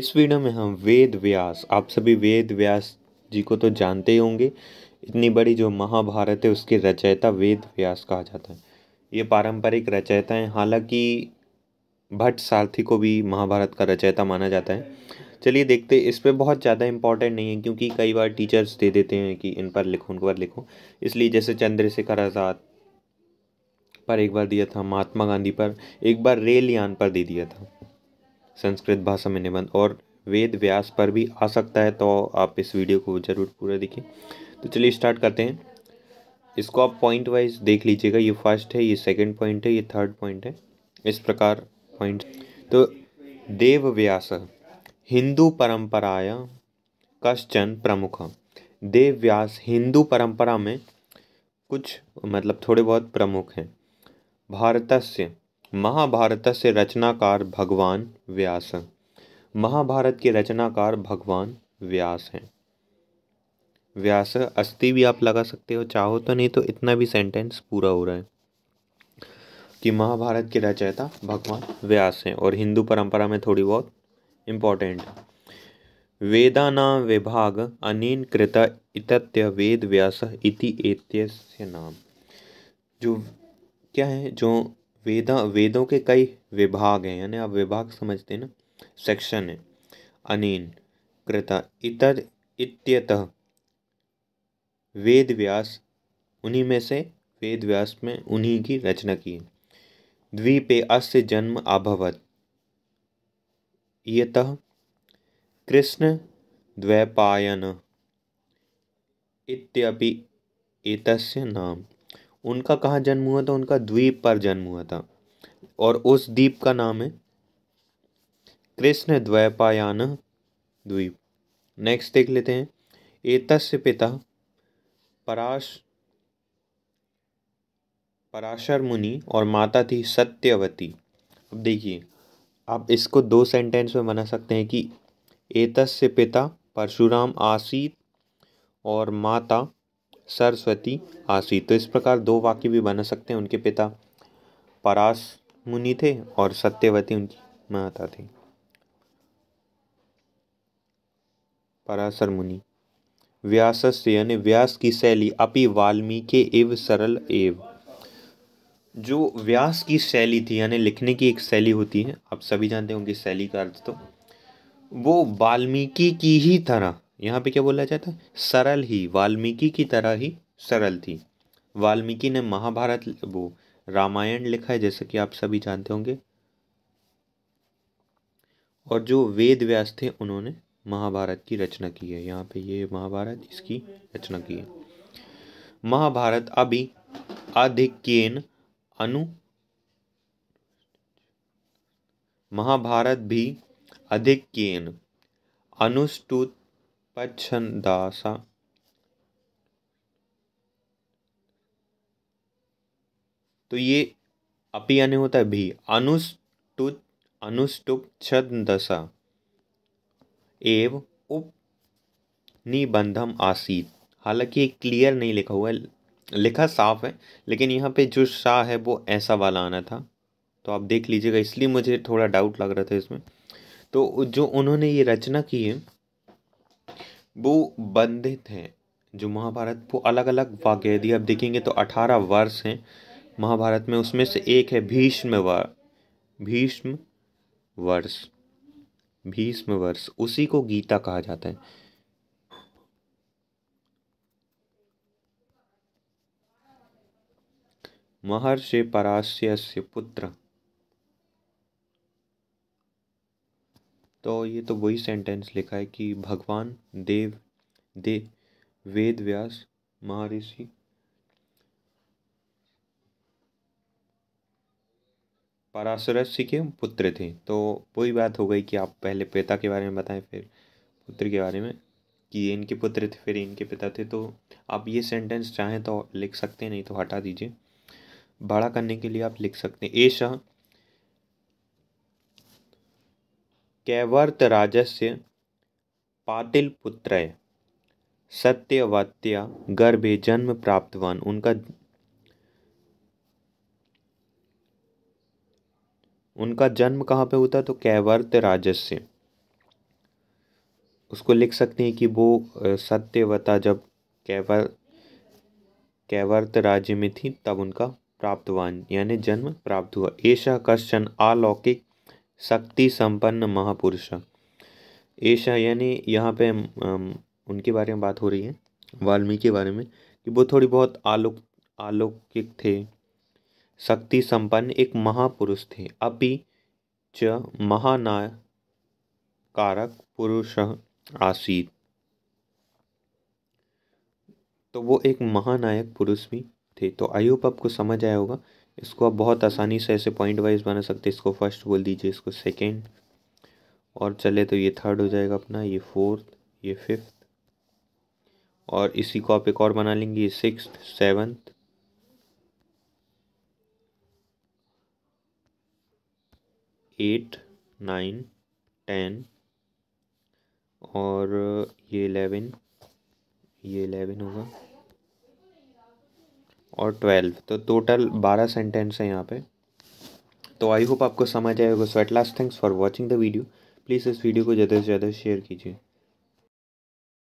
इस वीडियो में हम वेद व्यास आप सभी वेद व्यास जी को तो जानते ही होंगे इतनी बड़ी जो महाभारत है उसके रचयिता वेद व्यास कहा जाता है ये पारंपरिक रचयिता हैं हालांकि भट्ट सारथी को भी महाभारत का रचयिता माना जाता है चलिए देखते इस पर बहुत ज़्यादा इंपॉर्टेंट नहीं है क्योंकि कई बार टीचर्स दे देते हैं कि इन पर लिखो उन पर लिखो इसलिए जैसे चंद्रशेखर आज़ाद पर एक बार दिया था महात्मा गांधी पर एक बार रेल यान पर दे दिया था संस्कृत भाषा में निबंध और वेद व्यास पर भी आ सकता है तो आप इस वीडियो को ज़रूर पूरा देखिए तो चलिए स्टार्ट करते हैं इसको आप पॉइंट वाइज देख लीजिएगा ये फर्स्ट है ये सेकंड पॉइंट है ये थर्ड पॉइंट है इस प्रकार पॉइंट तो देव व्यास हिंदू परंपराया कश्चन प्रमुख देव व्यास हिंदू परंपरा में कुछ मतलब थोड़े बहुत प्रमुख हैं भारत से महाभारत से रचनाकार भगवान व्यास महाभारत के रचनाकार भगवान व्यास हैं व्यास अस्थि भी आप लगा सकते हो चाहो तो नहीं तो इतना भी सेंटेंस पूरा हो रहा है कि महाभारत के रचयिता भगवान व्यास हैं और हिंदू परंपरा में थोड़ी बहुत इम्पोर्टेंट है वेदाना विभाग अनिन कृत इतत्य वेद व्यास इति एत्यस्य नाम जो क्या है जो वेदा वेदों के कई विभाग हैं यानी आप विभाग समझते हैं ना सेक्शन है अनिन कृता इतर इत्यत वेद व्यास उन्हीं में से वेद व्यास में उन्हीं की रचना की द्वीपे अस्य जन्म अभवत यत कृष्ण द्वैपायन इत्यपि एतस्य नाम उनका कहाँ जन्म हुआ था उनका द्वीप पर जन्म हुआ था और उस द्वीप का नाम है कृष्ण द्वैपायान द्वीप नेक्स्ट देख लेते हैं एतस्य पिता पराश पराशर मुनि और माता थी सत्यवती अब देखिए आप इसको दो सेंटेंस में बना सकते हैं कि एतस्य पिता परशुराम आसीत और माता सरस्वती आसी तो इस प्रकार दो वाक्य भी बना सकते हैं उनके पिता परास मुनि थे और सत्यवती उनकी माता थी पराशर मुनि व्यासस्य यानी व्यास की शैली अपि वाल्मीकि एव सरल एव जो व्यास की शैली थी यानी लिखने की एक शैली होती है आप सभी जानते होंगे शैली का अर्थ तो वो वाल्मीकि की ही तरह यहाँ पे क्या बोला जाता है सरल ही वाल्मीकि की तरह ही सरल थी वाल्मीकि ने महाभारत वो रामायण लिखा है जैसे कि आप सभी जानते होंगे और जो वेद व्यास थे उन्होंने महाभारत की रचना की है यहाँ पे ये महाभारत इसकी रचना की है महाभारत अभी अधिकेन अनु महाभारत भी अधिकेन अनुष्टुत पच्छन्दासा तो ये अपी यानी होता है भी अनुष्टु अनुष्टुप छंदसा एव उप निबंधम आसीत हालांकि ये क्लियर नहीं लिखा हुआ है लिखा साफ है लेकिन यहाँ पे जो शाह है वो ऐसा वाला आना था तो आप देख लीजिएगा इसलिए मुझे थोड़ा डाउट लग रहा था इसमें तो जो उन्होंने ये रचना की है वो बंधित हैं जो महाभारत को अलग अलग वाक्य यदि आप देखेंगे तो अठारह वर्ष हैं महाभारत में उसमें से एक है भीष्म भीष्म वर्ष भीष्म वर्ष उसी को गीता कहा जाता है महर्षि पराशय से पुत्र तो ये तो वही सेंटेंस लिखा है कि भगवान देव दे वेद व्यास महर्षि पाराशरस के पुत्र थे तो वही बात हो गई कि आप पहले पिता के बारे में बताएं फिर पुत्र के बारे में कि ये इनके पुत्र थे फिर इनके पिता थे तो आप ये सेंटेंस चाहें तो लिख सकते हैं नहीं तो हटा दीजिए बड़ा करने के लिए आप लिख सकते हैं ए शाह पाटिल पुत्र सत्यवत्या गर्भे जन्म प्राप्तवान उनका उनका जन्म कहाँ पे होता तो कैवर्त राजस्य उसको लिख सकते हैं कि वो सत्यवता जब कैवर कैवर्त राज्य में थी तब उनका प्राप्तवान यानी जन्म प्राप्त हुआ ऐसा कश्चन अलौकिक शक्ति संपन्न महापुरुष ऐसा यानी यहाँ पे उनके बारे में बात हो रही है वाल्मीकि के बारे में कि वो थोड़ी बहुत आलोक आलौकिक थे शक्ति संपन्न एक महापुरुष थे अपि च कारक पुरुष आसीत तो वो एक महानायक पुरुष भी थे तो आई आपको समझ आया होगा इसको आप बहुत आसानी से ऐसे पॉइंट वाइज बना सकते हैं इसको फर्स्ट बोल दीजिए इसको सेकेंड और चले तो ये थर्ड हो जाएगा अपना ये फोर्थ ये फिफ्थ और इसी को आप एक और बना लेंगे ये six seventh eight nine ten और ये इलेवन ये इलेवन होगा और ट्वेल्व तो टोटल बारह सेंटेंस हैं यहाँ पे तो आई होप आपको समझ आएगा so at last thanks for watching the video please इस वीडियो को ज़्यादा से ज़्यादा शेयर कीजिए